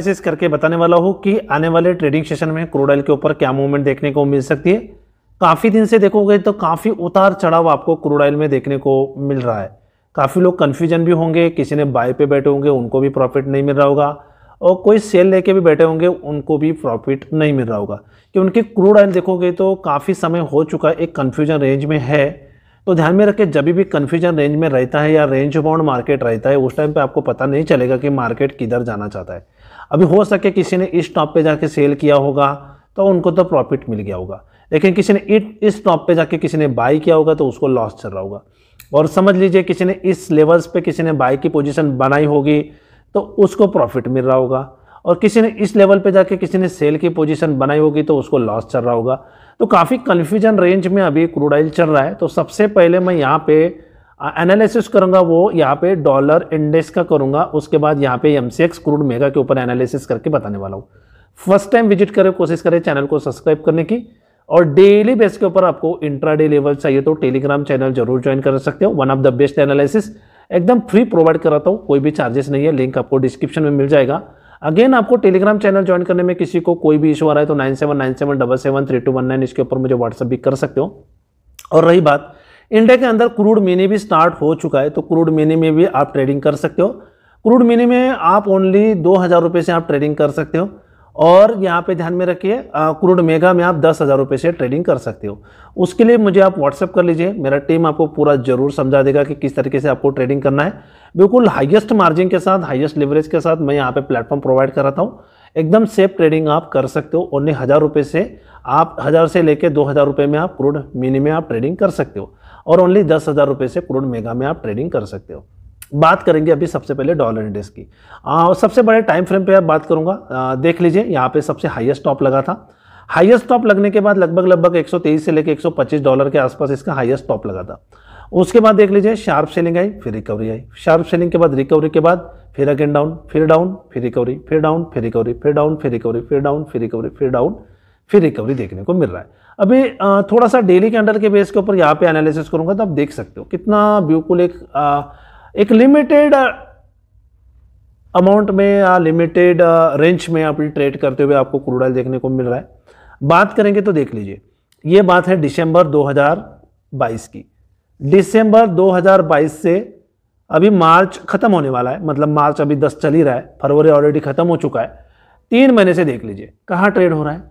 analysis करके बताने वाला हूँ कि आने वाले ट्रेडिंग सेशन में क्रूड ऑयल के ऊपर क्या मूवमेंट देखने को मिल सकती है काफ़ी दिन से देखोगे तो काफ़ी उतार चढ़ाव आपको क्रूड ऑयल में देखने को मिल रहा है काफ़ी लोग कन्फ्यूजन भी होंगे किसी ने बाय पे बैठे होंगे उनको भी प्रॉफिट नहीं मिल रहा होगा और कोई सेल लेके भी बैठे होंगे उनको भी प्रॉफिट नहीं मिल रहा होगा कि उनके क्रूड ऑयल देखोगे तो काफ़ी समय हो चुका है एक कन्फ्यूजन रेंज में है तो ध्यान में रखें जब भी कन्फ्यूजन रेंज में रहता है या रेंज बाउंड मार्केट रहता है उस टाइम पे आपको पता नहीं चलेगा कि मार्केट किधर जाना चाहता है अभी हो सके किसी ने इस टॉप पे जाके सेल किया होगा तो उनको तो प्रॉफिट मिल गया होगा लेकिन किसी ने इट इस टॉप पे जाके किसी ने बाई किया होगा तो उसको लॉस चल रहा होगा और समझ लीजिए किसी ने इस लेवल्स पे किसी ने बाई की पोजीशन बनाई होगी तो उसको प्रॉफिट मिल रहा होगा और किसी ने इस लेवल पे जाके किसी ने सेल की पोजीशन बनाई होगी तो उसको लॉस चल रहा होगा तो काफ़ी कन्फ्यूजन रेंज में अभी क्रूड ऑयल चल रहा है तो सबसे पहले मैं यहाँ पे एनालिसिस करूंगा वो यहाँ पे डॉलर इंडेक्स का करूंगा उसके बाद यहाँ पे एम सी क्रूड मेगा के ऊपर एनालिसिस करके बताने वाला हूँ फर्स्ट टाइम विजिट करें कोशिश करें चैनल को सब्सक्राइब करने की और डेली बेस के ऊपर आपको इंट्रा डे लेवल चाहिए तो टेलीग्राम चैनल जरूर ज्वाइन कर सकते हो one of the best analysis एकदम फ्री प्रोवाइड कराता हूँ कोई भी चार्जेस नहीं है लिंक आपको डिस्क्रिप्शन में मिल जाएगा अगेन आपको टेलीग्राम चैनल ज्वाइन करने में किसी को कोई भी इशू आ रहा है तो nine seven nine seven double seven three two one nine इसके ऊपर मुझे व्हाट्सअप भी कर सकते हो और रही बात इंडिया के अंदर क्रूड महीने भी स्टार्ट हो चुका है तो क्रूड महीने में भी आप ट्रेडिंग कर सकते हो क्रूड महीने में आप ओनली दो हज़ार रुपये से आप ट्रेडिंग कर सकते हो और यहाँ पे ध्यान में रखिए क्रूड मेगा में आप दस हज़ार रुपये से ट्रेडिंग कर सकते हो उसके लिए मुझे आप व्हाट्सअप कर लीजिए मेरा टीम आपको पूरा जरूर समझा देगा कि किस तरीके से आपको ट्रेडिंग करना है बिल्कुल हाईएस्ट मार्जिन के साथ हाईएस्ट लेवरेज के साथ मैं यहाँ पे प्लेटफॉर्म प्रोवाइड कराता हूँ एकदम सेफ ट्रेडिंग आप कर सकते हो ओनली हज़ार रुपये से आप हज़ार से लेकर दो हज़ार रुपये में आप क्रूड मिनी में आप ट्रेडिंग कर सकते हो और ओनली दस हज़ार रुपये से करोड़ मेगा में आप ट्रेडिंग कर सकते हो बात करेंगे अभी सबसे पहले डॉलर इंडेक्स की आ, सबसे बड़े टाइम फ्रेम पे आप बात करूंगा आ, देख लीजिए यहाँ पे सबसे हाईएस्ट टॉप लगा था हाईएस्ट टॉप लगने के बाद लगभग लगभग 123 से लेकर 125 डॉलर के आसपास इसका हाईएस्ट टॉप लगा था उसके बाद देख लीजिए शार्प सेलिंग आई फिर रिकवरी आई शार्प सेलिंग के बाद रिकवरी के बाद फिर अगेन डाउन फिर डाउन फिर रिकवरी फिर डाउन फिर रिकवरी फिर डाउन फिर रिकवरी फिर डाउन फिर रिकवरी फिर डाउन फिर रिकवरी देखने को मिल रहा है अभी थोड़ा सा डेली के अंडर के बेस के ऊपर यहाँ पे एनालिसिस करूँगा तो आप देख सकते हो कितना बिल्कुल एक आ, एक लिमिटेड अमाउंट में या लिमिटेड रेंज में आप ट्रेड करते हुए आपको क्रूड ऑयल देखने को मिल रहा है बात करेंगे तो देख लीजिए ये बात है दिसंबर 2022 की दिसंबर 2022 से अभी मार्च खत्म होने वाला है मतलब मार्च अभी 10 चल ही रहा है फरवरी ऑलरेडी खत्म हो चुका है तीन महीने से देख लीजिए कहाँ ट्रेड हो रहा है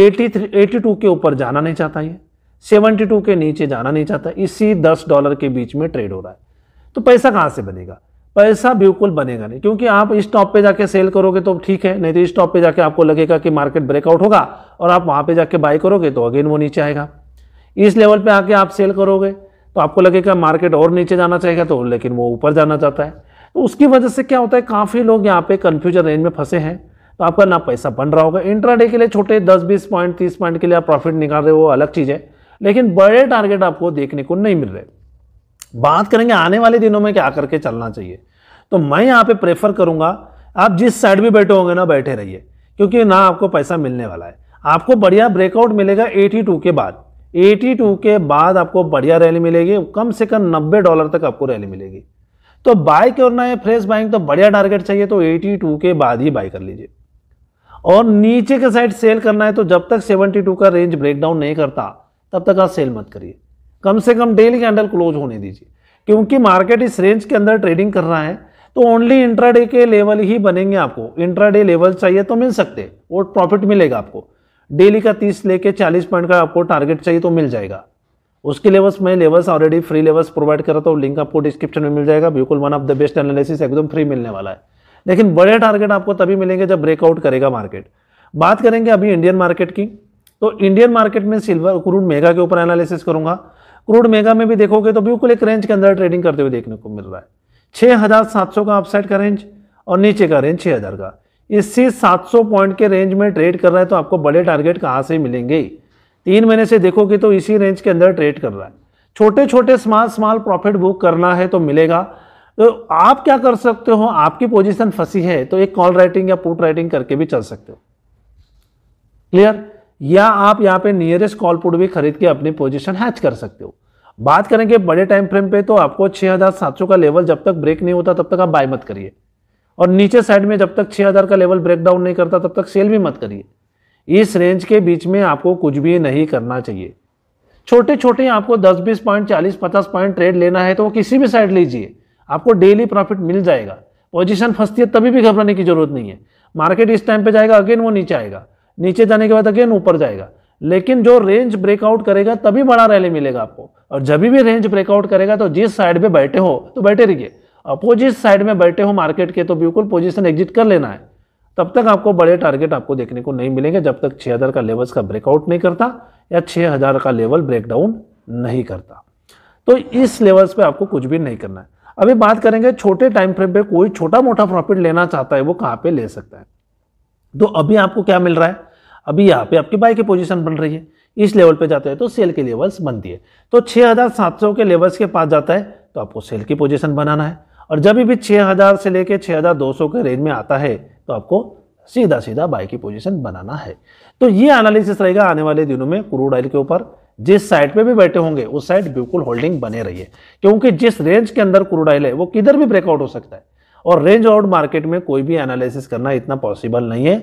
एटी थ्री एटी टू के ऊपर जाना नहीं चाहता ये 72 टू के नीचे जाना नहीं चाहता इसी दस डॉलर के बीच में ट्रेड हो रहा है तो पैसा कहाँ से बनेगा पैसा बिल्कुल बनेगा नहीं क्योंकि आप इस टॉप पे जाके सेल करोगे तो ठीक है नहीं तो इस टॉप पे जाके आपको लगेगा कि मार्केट ब्रेकआउट होगा और आप वहाँ पे जाके बाय करोगे तो अगेन वो नीचे आएगा इस लेवल पर आके आप सेल करोगे तो आपको लगेगा मार्केट और नीचे जाना चाहेगा तो लेकिन वो ऊपर जाना चाहता है तो उसकी वजह से क्या होता है काफ़ी लोग यहाँ पे कन्फ्यूजन रेंज में फंसे हैं तो आपका ना पैसा बन रहा होगा इंट्राडे के लिए छोटे 10 20 पॉइंट 30 पॉइंट के लिए आप प्रॉफिट निकाल रहे हो वो अलग चीज़ है लेकिन बड़े टारगेट आपको देखने को नहीं मिल रहे बात करेंगे आने वाले दिनों में क्या करके चलना चाहिए तो मैं यहाँ पे प्रेफर करूँगा आप जिस साइड भी बैठे होंगे ना बैठे रहिए क्योंकि ना आपको पैसा मिलने वाला है आपको बढ़िया ब्रेकआउट मिलेगा 82 के बाद 82 के बाद आपको बढ़िया रैली मिलेगी कम से कम 90 डॉलर तक आपको रैली मिलेगी तो बाय करना है फ्रेश बाइंग तो बढ़िया टारगेट चाहिए तो 82 के बाद ही बाय कर लीजिए और नीचे के साइड सेल करना है तो जब तक 72 का रेंज ब्रेकडाउन नहीं करता तब तक आप सेल मत करिए कम से कम डेली कैंडल क्लोज होने दीजिए क्योंकि मार्केट इस रेंज के अंदर ट्रेडिंग कर रहा है तो ओनली इंट्राडे के लेवल ही बनेंगे आपको इंट्राडे लेवल चाहिए तो मिल सकते और प्रॉफिट मिलेगा आपको डेली का 30 लेके 40 पॉइंट का आपको टारगेट चाहिए तो मिल जाएगा उसके लेवल्स मैं levels already free levels provide कर रहा था लिंक आपको डिस्क्रिप्शन में मिल जाएगा बिल्कुल one of the best analysis एकदम फ्री मिलने वाला है लेकिन बड़े टारगेट आपको तभी मिलेंगे जब ब्रेकआउट करेगा मार्केट बात करेंगे अभी इंडियन मार्केट की तो इंडियन मार्केट में सिल्वर क्रूड मेगा के ऊपर एनालिसिस करूंगा क्रूड मेगा में भी देखोगे तो बिल्कुल एक रेंज के अंदर ट्रेडिंग करते हुए देखने को मिल रहा है 6,700 का अपसाइड का रेंज और नीचे का रेंज 6,000 का इसी 700 पॉइंट के रेंज में ट्रेड कर रहा है तो आपको बड़े टारगेट कहाँ से मिलेंगे तीन महीने से देखोगे तो इसी रेंज के अंदर ट्रेड कर रहा है छोटे छोटे स्मॉल स्मॉल प्रॉफिट बुक करना है तो मिलेगा तो आप क्या कर सकते हो आपकी पोजीशन फंसी है तो एक कॉल राइटिंग या पुट राइटिंग करके भी चल सकते हो क्लियर या आप यहां पे नियरेस्ट कॉल पुट भी खरीद के अपनी पोजीशन हैच कर सकते हो बात करेंगे बड़े टाइम फ्रेम पे तो आपको 6700 का लेवल जब तक ब्रेक नहीं होता तब तक आप बाय मत करिए और नीचे साइड में जब तक 6000 का लेवल ब्रेक डाउन नहीं करता तब तक सेल भी मत करिए इस रेंज के बीच में आपको कुछ भी नहीं करना चाहिए छोटे छोटे आपको 10 20 पॉइंट 40 50 पॉइंट ट्रेड लेना है तो वो किसी भी साइड लीजिए आपको डेली प्रॉफिट मिल जाएगा पोजीशन फंसती है तभी भी घबराने की जरूरत नहीं है मार्केट इस टाइम पे जाएगा अगेन वो नीचे आएगा नीचे जाने के बाद अगेन ऊपर जाएगा लेकिन जो रेंज ब्रेकआउट करेगा तभी बड़ा रैली मिलेगा आपको और जब भी रेंज ब्रेकआउट करेगा तो जिस साइड पे बैठे हो तो बैठे रहिए अपोजिट साइड में बैठे हो मार्केट के तो बिल्कुल पोजिशन एग्जिट कर लेना है तब तक आपको बड़े टारगेट आपको देखने को नहीं मिलेंगे जब तक 6000 का लेवल्स का ब्रेकआउट नहीं करता या 6000 का लेवल ब्रेकडाउन नहीं करता तो इस लेवल्स पे आपको कुछ भी नहीं करना है अभी बात करेंगे छोटे टाइम फ्रेम पे कोई छोटा मोटा प्रॉफिट लेना चाहता है वो कहाँ पे ले सकता है तो अभी आपको क्या मिल रहा है अभी यहाँ पे आपकी बाई की पोजीशन बन रही है इस लेवल पे जाते हैं तो सेल के लेवल्स बनती है तो 6,700 के लेवल्स के पास जाता है तो आपको सेल की पोजीशन बनाना है और जब भी 6,000 से लेके 6,200 के रेंज में आता है तो आपको सीधा सीधा बाई की पोजीशन बनाना है तो ये एनालिसिस रहेगा आने वाले दिनों में क्रूड ऑयल के ऊपर जिस साइड पे भी बैठे होंगे उस साइड बिल्कुल होल्डिंग बने रही है क्योंकि जिस रेंज के अंदर क्रूड ऑयल है वो किधर भी ब्रेकआउट हो सकता है और रेंज आउट मार्केट में कोई भी एनालिसिस करना इतना पॉसिबल नहीं है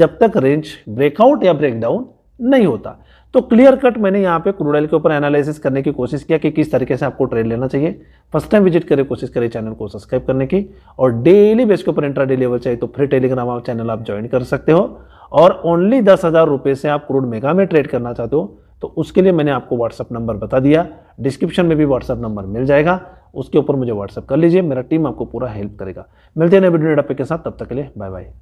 जब तक रेंज ब्रेकआउट या ब्रेकडाउन नहीं होता तो क्लियर कट मैंने यहाँ पे क्रूड ऑयल के ऊपर एनालिसिस करने की कोशिश किया कि किस तरीके से आपको ट्रेड लेना चाहिए फर्स्ट टाइम विजिट करें कोशिश करें चैनल को सब्सक्राइब करने की और डेली बेस के ऊपर इंट्रा लेवल चाहिए तो फ्री टेलीग्राम चैनल आप ज्वाइन कर सकते हो और ओनली दस हज़ार रुपये से आप क्रूड मेगा में ट्रेड करना चाहते हो तो उसके लिए मैंने आपको व्हाट्सअप नंबर बता दिया डिस्क्रिप्शन में भी व्हाट्सअप नंबर मिल जाएगा उसके ऊपर मुझे व्हाट्सअप कर लीजिए मेरा टीम आपको पूरा हेल्प करेगा मिलते हैं नए वीडियो पे के साथ तब तक के लिए बाय बाय